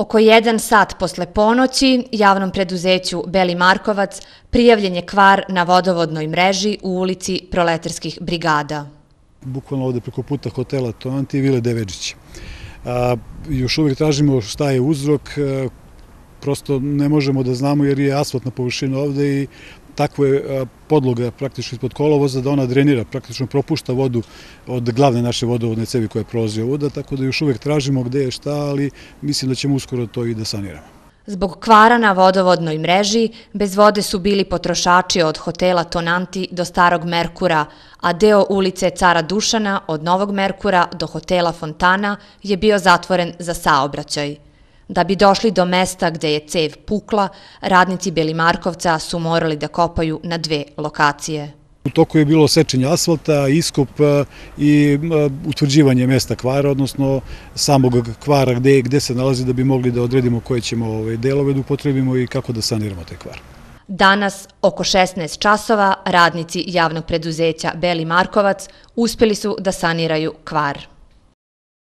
Oko jedan sat posle ponoći javnom preduzeću Beli Markovac prijavljen je kvar na vodovodnoj mreži u ulici Proletarskih brigada. Bukvalno ovde preko puta hotela Toanti i Vile Deveđić. Još uvijek tražimo šta je uzrok, prosto ne možemo da znamo jer je asfaltna površina ovde i takve podloge praktično ispod kolovoza da ona drenira, praktično propušta vodu od glavne naše vodovodne cevi koja je prolazio voda, tako da još uvek tražimo gde je šta, ali mislim da ćemo uskoro to i da saniramo. Zbog kvara na vodovodnoj mreži, bez vode su bili potrošači od hotela Tonanti do Starog Merkura, a deo ulice Cara Dušana od Novog Merkura do hotela Fontana je bio zatvoren za saobraćaj. Da bi došli do mesta gde je cev pukla, radnici Belimarkovca su morali da kopaju na dve lokacije. U toku je bilo sečenje asfalta, iskop e, i e, utvrđivanje mesta kvara, odnosno samog kvara gde se nalazi da bi mogli da odredimo koje ćemo ovaj, delove da upotrebimo i kako da saniramo te kvar. Danas, oko 16 časova, radnici javnog preduzeća Beli Markovac uspjeli su da saniraju kvar.